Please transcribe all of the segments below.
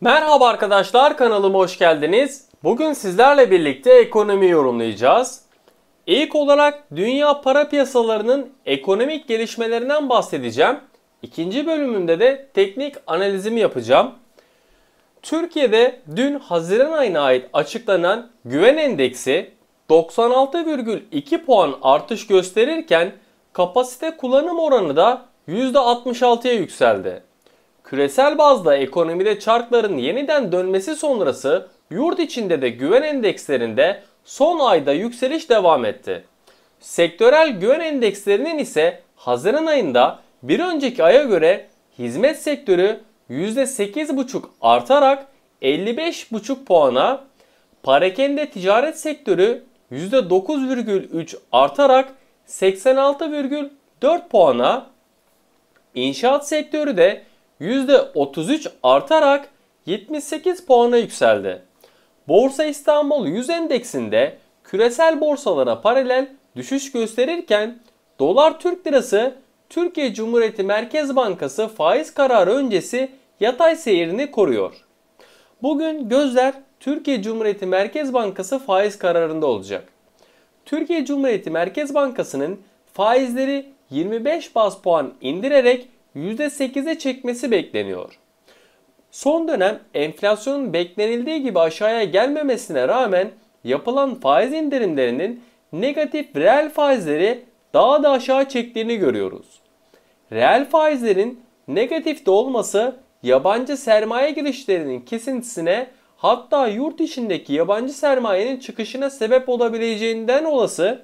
Merhaba arkadaşlar kanalıma hoş geldiniz. Bugün sizlerle birlikte ekonomi yorumlayacağız. İlk olarak dünya para piyasalarının ekonomik gelişmelerinden bahsedeceğim. İkinci bölümümde de teknik analizimi yapacağım. Türkiye'de dün Haziran ayına ait açıklanan güven endeksi 96,2 puan artış gösterirken kapasite kullanım oranı da %66'ya yükseldi küresel bazda ekonomide çarkların yeniden dönmesi sonrası yurt içinde de güven endekslerinde son ayda yükseliş devam etti. Sektörel güven endekslerinin ise Haziran ayında bir önceki aya göre hizmet sektörü %8,5 artarak 55,5 puana, parakende ticaret sektörü %9,3 artarak 86,4 puana, inşaat sektörü de %33 artarak 78 puana yükseldi. Borsa İstanbul 100 endeksinde küresel borsalara paralel düşüş gösterirken dolar Türk lirası Türkiye Cumhuriyeti Merkez Bankası faiz kararı öncesi yatay seyrini koruyor. Bugün gözler Türkiye Cumhuriyeti Merkez Bankası faiz kararında olacak. Türkiye Cumhuriyeti Merkez Bankası'nın faizleri 25 bas puan indirerek %8'e çekmesi bekleniyor. Son dönem enflasyonun beklenildiği gibi aşağıya gelmemesine rağmen yapılan faiz indirimlerinin negatif reel faizleri daha da aşağı çektiğini görüyoruz. Reel faizlerin negatif de olması yabancı sermaye girişlerinin kesintisine hatta yurt içindeki yabancı sermayenin çıkışına sebep olabileceğinden olası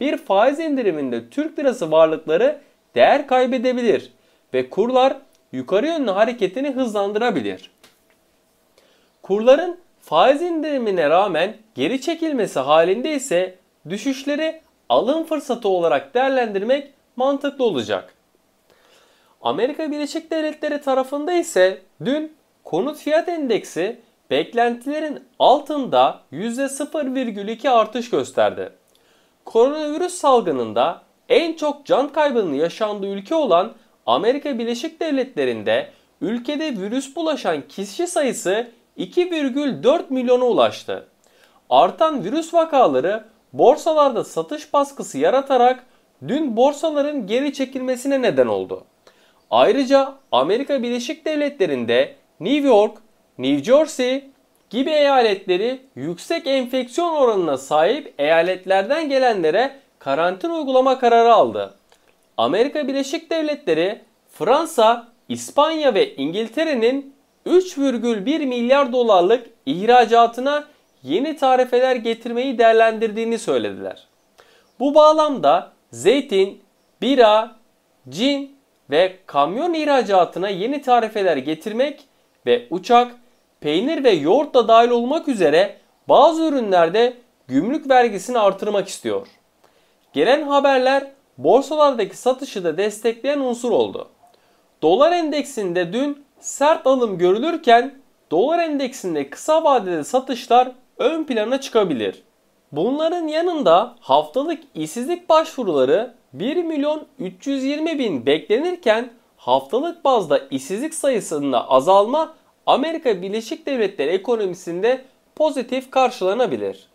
bir faiz indiriminde Türk lirası varlıkları değer kaybedebilir ve kurlar yukarı yönlü hareketini hızlandırabilir. Kurların faiz indirimine rağmen geri çekilmesi halinde ise düşüşleri alım fırsatı olarak değerlendirmek mantıklı olacak. Amerika Birleşik Devletleri tarafında ise dün konut fiyat endeksi beklentilerin altında %0,2 artış gösterdi. Koronavirüs salgınında en çok can kaybının yaşandığı ülke olan Amerika Birleşik Devletleri'nde ülkede virüs bulaşan kişi sayısı 2,4 milyona ulaştı. Artan virüs vakaları borsalarda satış baskısı yaratarak dün borsaların geri çekilmesine neden oldu. Ayrıca Amerika Birleşik Devletleri'nde New York, New Jersey gibi eyaletleri yüksek enfeksiyon oranına sahip eyaletlerden gelenlere karantin uygulama kararı aldı. Amerika Birleşik Devletleri, Fransa, İspanya ve İngiltere'nin 3,1 milyar dolarlık ihracatına yeni tarifeler getirmeyi değerlendirdiğini söylediler. Bu bağlamda zeytin, bira, cin ve kamyon ihracatına yeni tarifeler getirmek ve uçak, peynir ve yoğurt da dahil olmak üzere bazı ürünlerde gümrük vergisini artırmak istiyor. Gelen haberler borsalardaki satışı da destekleyen unsur oldu. Dolar endeksinde dün sert alım görülürken dolar endeksinde kısa vadede satışlar ön plana çıkabilir. Bunların yanında haftalık işsizlik başvuruları 1 milyon 320 bin beklenirken haftalık bazda işsizlik sayısında azalma Amerika Birleşik Devletleri ekonomisinde pozitif karşılanabilir.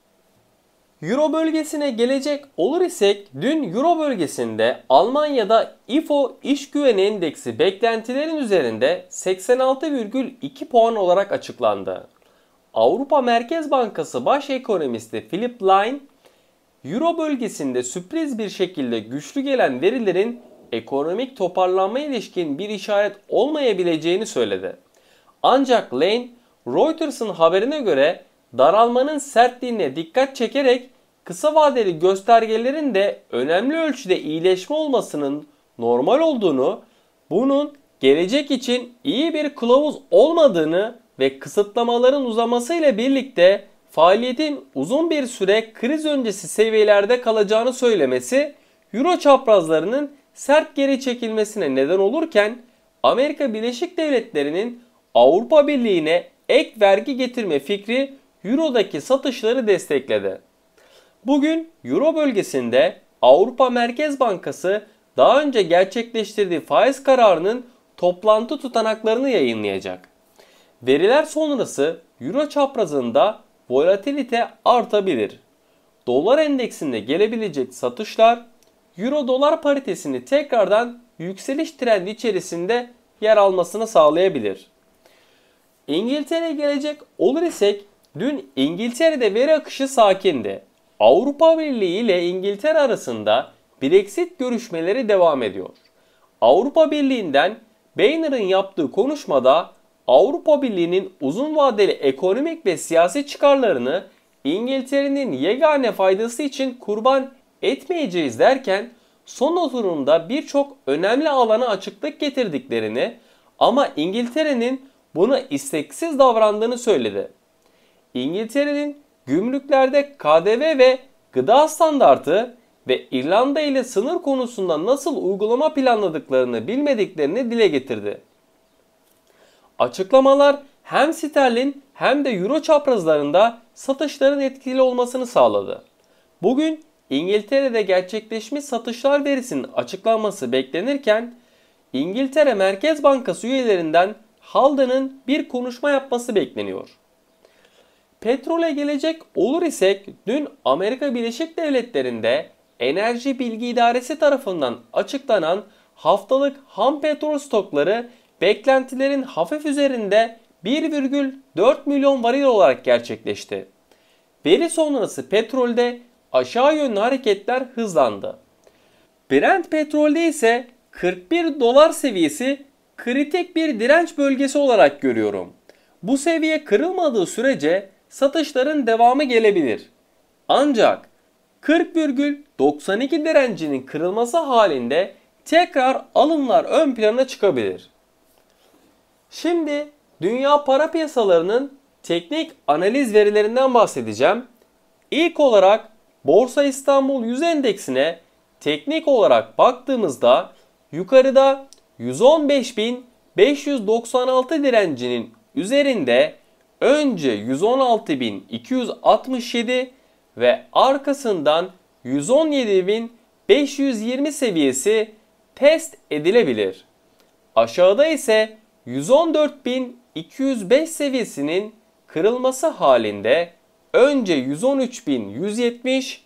Euro bölgesine gelecek olur isek dün Euro bölgesinde Almanya'da IFO iş güveni endeksi beklentilerin üzerinde 86,2 puan olarak açıklandı. Avrupa Merkez Bankası Baş Ekonomisti Philip Line, Euro bölgesinde sürpriz bir şekilde güçlü gelen verilerin ekonomik toparlanma ilişkin bir işaret olmayabileceğini söyledi. Ancak Lane, Reuters'ın haberine göre daralmanın sertliğine dikkat çekerek kısa vadeli göstergelerin de önemli ölçüde iyileşme olmasının normal olduğunu, bunun gelecek için iyi bir kılavuz olmadığını ve kısıtlamaların uzamasıyla birlikte faaliyetin uzun bir süre kriz öncesi seviyelerde kalacağını söylemesi Euro çaprazlarının sert geri çekilmesine neden olurken Amerika Birleşik Devletleri'nin Avrupa Birliği'ne ek vergi getirme fikri Euro'daki satışları destekledi. Bugün Euro bölgesinde Avrupa Merkez Bankası daha önce gerçekleştirdiği faiz kararının toplantı tutanaklarını yayınlayacak. Veriler sonrası Euro çaprazında volatilite artabilir. Dolar endeksinde gelebilecek satışlar Euro dolar paritesini tekrardan yükseliş trendi içerisinde yer almasını sağlayabilir. İngiltere'ye gelecek olur isek Dün İngiltere'de veri akışı sakindi. Avrupa Birliği ile İngiltere arasında Brexit görüşmeleri devam ediyor. Avrupa Birliği'nden Boehner'ın yaptığı konuşmada Avrupa Birliği'nin uzun vadeli ekonomik ve siyasi çıkarlarını İngiltere'nin yegane faydası için kurban etmeyeceğiz derken son oturumda birçok önemli alana açıklık getirdiklerini ama İngiltere'nin buna isteksiz davrandığını söyledi. İngiltere'nin gümrüklerde KDV ve gıda standartı ve İrlanda ile sınır konusunda nasıl uygulama planladıklarını bilmediklerini dile getirdi. Açıklamalar hem sterlin hem de euro çaprazlarında satışların etkili olmasını sağladı. Bugün İngiltere'de gerçekleşmiş satışlar verisinin açıklanması beklenirken İngiltere Merkez Bankası üyelerinden Haldane'ın bir konuşma yapması bekleniyor. Petrole gelecek olur isek dün Amerika Birleşik Devletleri'nde Enerji Bilgi İdaresi tarafından açıklanan haftalık ham petrol stokları beklentilerin hafif üzerinde 1,4 milyon varil olarak gerçekleşti. Veri sonrası petrolde aşağı yönlü hareketler hızlandı. Brent petrolde ise 41 dolar seviyesi kritik bir direnç bölgesi olarak görüyorum. Bu seviye kırılmadığı sürece satışların devamı gelebilir. Ancak 40,92 direncinin kırılması halinde tekrar alımlar ön plana çıkabilir. Şimdi dünya para piyasalarının teknik analiz verilerinden bahsedeceğim. İlk olarak Borsa İstanbul 100 endeksine teknik olarak baktığımızda yukarıda 115.596 direncinin üzerinde önce 116.267 ve arkasından 117.520 seviyesi test edilebilir. Aşağıda ise 114.205 seviyesinin kırılması halinde önce 113.170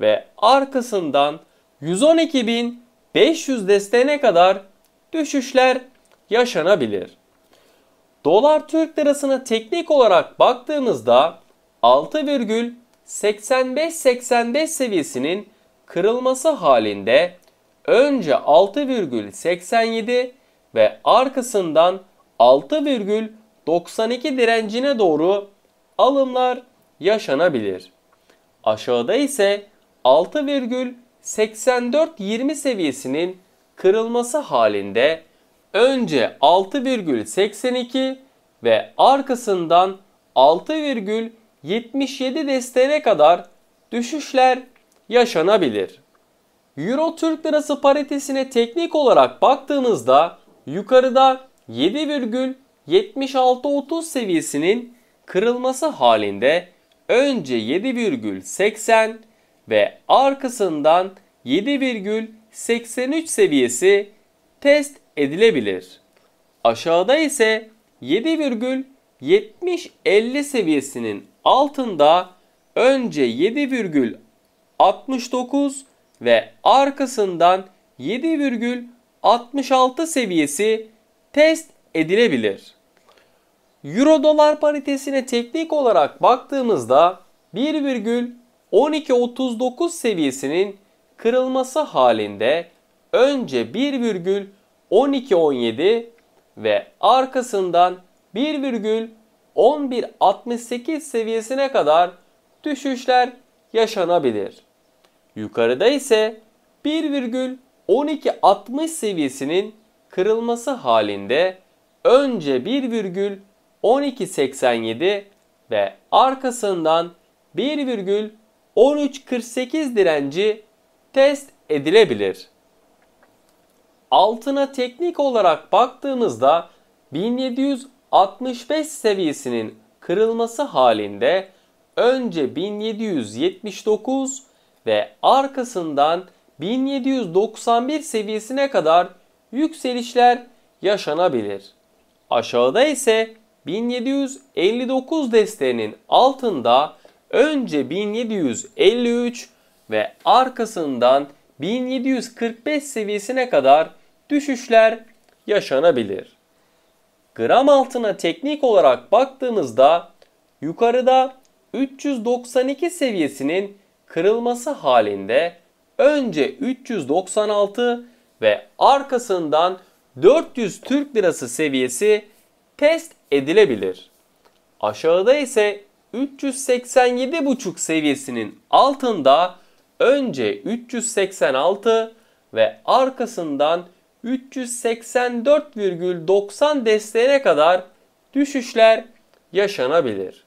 ve arkasından 112.500 desteğine kadar düşüşler yaşanabilir. Dolar Türk lirasına teknik olarak baktığımızda 6,8585 seviyesinin kırılması halinde önce 6,87 ve arkasından 6,92 direncine doğru alımlar yaşanabilir. Aşağıda ise 6,8420 seviyesinin kırılması halinde önce 6,82 ve arkasından 6,77 destene kadar düşüşler yaşanabilir. Euro Türk Lirası paritesine teknik olarak baktığımızda yukarıda 7,7630 seviyesinin kırılması halinde önce 7,80 ve arkasından 7,83 seviyesi test edilebilir. Aşağıda ise 7,70-50 seviyesinin altında önce 7,69 ve arkasından 7,66 seviyesi test edilebilir. Euro dolar paritesine teknik olarak baktığımızda 1,1239 seviyesinin kırılması halinde önce 1,1239 12.17 ve arkasından 1,1168 seviyesine kadar düşüşler yaşanabilir. Yukarıda ise 1,1260 seviyesinin kırılması halinde önce 1,1287 ve arkasından 1,1348 direnci test edilebilir altına teknik olarak baktığımızda 1765 seviyesinin kırılması halinde önce 1779 ve arkasından 1791 seviyesine kadar yükselişler yaşanabilir. Aşağıda ise 1759 desteğinin altında önce 1753 ve arkasından 1745 seviyesine kadar düşüşler yaşanabilir. Gram altına teknik olarak baktığımızda yukarıda 392 seviyesinin kırılması halinde önce 396 ve arkasından 400 Türk lirası seviyesi test edilebilir. Aşağıda ise 387,5 seviyesinin altında önce 386 ve arkasından 384,90 desteğine kadar düşüşler yaşanabilir.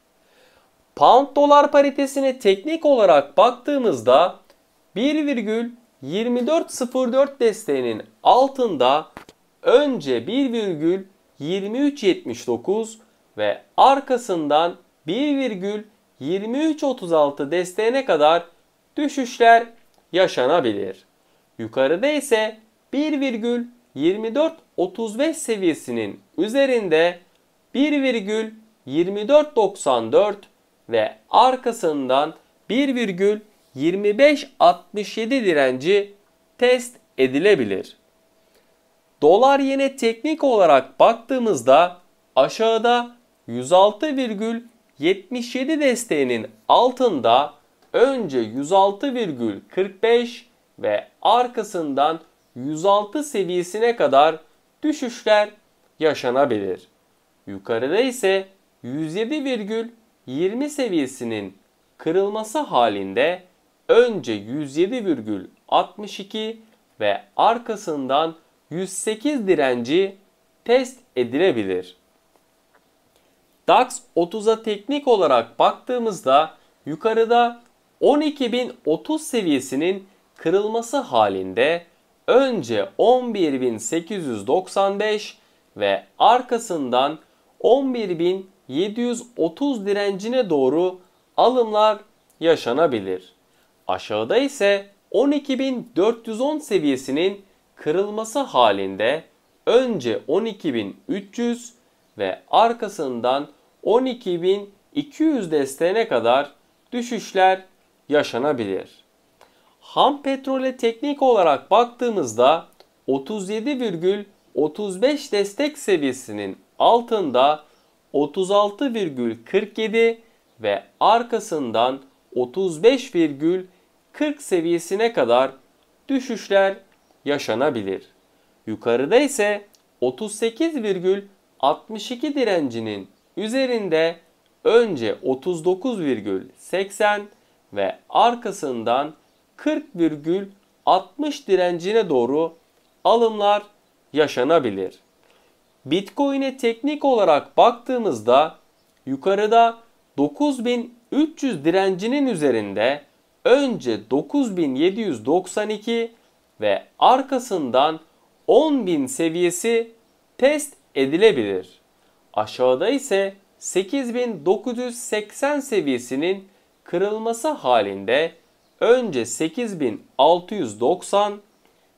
Pound dolar paritesine teknik olarak baktığımızda 1,2404 desteğinin altında önce 1,2379 ve arkasından 1,2336 desteğine kadar düşüşler yaşanabilir. Yukarıda ise 1,2435 seviyesinin üzerinde 1,2494 ve arkasından 1,2567 direnci test edilebilir. Dolar yene teknik olarak baktığımızda aşağıda 106,77 desteğinin altında önce 106,45 ve arkasından 106 seviyesine kadar düşüşler yaşanabilir. Yukarıda ise 107,20 seviyesinin kırılması halinde önce 107,62 ve arkasından 108 direnci test edilebilir. DAX 30'a teknik olarak baktığımızda yukarıda 12.030 seviyesinin kırılması halinde önce 11.895 ve arkasından 11.730 direncine doğru alımlar yaşanabilir. Aşağıda ise 12.410 seviyesinin kırılması halinde önce 12.300 ve arkasından 12.200 desteğine kadar düşüşler yaşanabilir ham petrole teknik olarak baktığımızda 37,35 destek seviyesinin altında 36,47 ve arkasından 35,40 seviyesine kadar düşüşler yaşanabilir. Yukarıda ise 38,62 direncinin üzerinde önce 39,80 ve arkasından 40,60 direncine doğru alımlar yaşanabilir. Bitcoin'e teknik olarak baktığımızda yukarıda 9300 direncinin üzerinde önce 9792 ve arkasından 10000 seviyesi test edilebilir. Aşağıda ise 8980 seviyesinin kırılması halinde önce 8690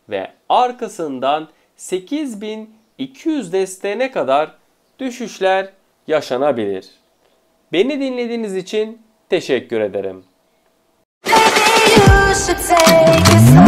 ve arkasından 8200 desteğine kadar düşüşler yaşanabilir. Beni dinlediğiniz için teşekkür ederim. Baby,